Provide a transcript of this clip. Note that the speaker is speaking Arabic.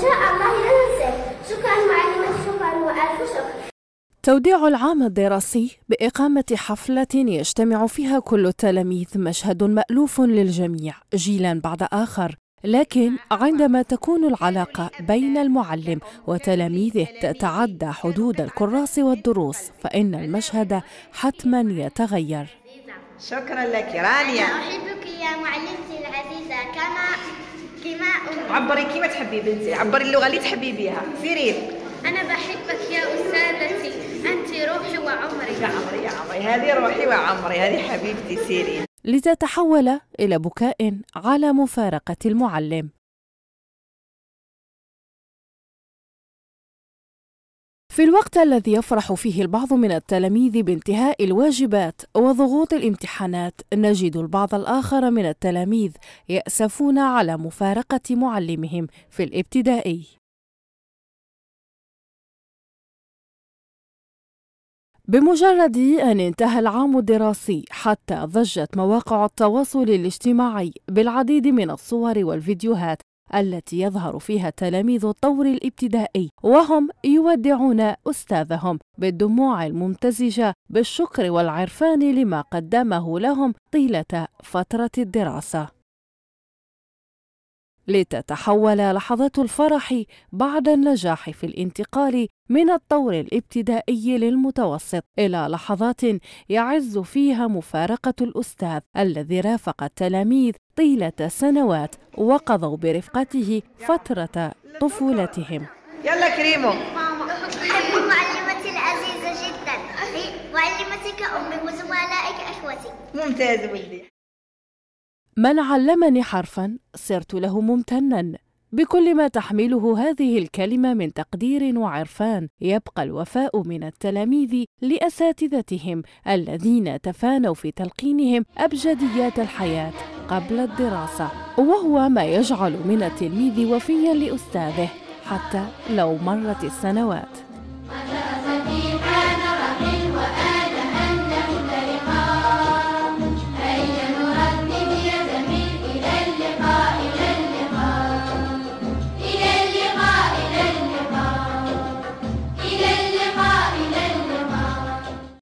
شاء الله شكرا شكرا وألف شكر توديع العام الدراسي بإقامة حفلة يجتمع فيها كل التلاميذ مشهد مألوف للجميع جيلا بعد آخر لكن عندما تكون العلاقة بين المعلم وتلاميذه تتعدى حدود الكراس والدروس فإن المشهد حتما يتغير شكرا لك رانيا أحبك يا معلمتي العزيزة كما كيما عبري كيما تحبي بنتي عبري اللغه اللي تحبي بها سيرين انا بحبك يا استاذتي انت روحي وعمري يا عمري يا عمري هذه روحي وعمري هذه حبيبتي سيرين تحول الى بكاء على مفارقه المعلم في الوقت الذي يفرح فيه البعض من التلاميذ بانتهاء الواجبات وضغوط الامتحانات نجد البعض الآخر من التلاميذ يأسفون على مفارقة معلمهم في الابتدائي بمجرد أن انتهى العام الدراسي حتى ضجت مواقع التواصل الاجتماعي بالعديد من الصور والفيديوهات التي يظهر فيها تلاميذ الطور الابتدائي وهم يودعون أستاذهم بالدموع الممتزجة بالشكر والعرفان لما قدمه لهم طيلة فترة الدراسة لتتحول لحظات الفرح بعد النجاح في الانتقال من الطور الابتدائي للمتوسط إلى لحظات يعز فيها مفارقة الأستاذ الذي رافق التلاميذ طيلة سنوات وقضوا برفقته فترة طفولتهم يلا كريمو أحب معلمتي العزيزة جدا معلمتك أمي وزملائك أخوتي ممتاز ولدي من علمني حرفا صرت له ممتنا بكل ما تحمله هذه الكلمة من تقدير وعرفان يبقى الوفاء من التلاميذ لأساتذتهم الذين تفانوا في تلقينهم أبجديات الحياة قبل الدراسة وهو ما يجعل من التلميذ وفيا لأستاذه حتى لو مرت السنوات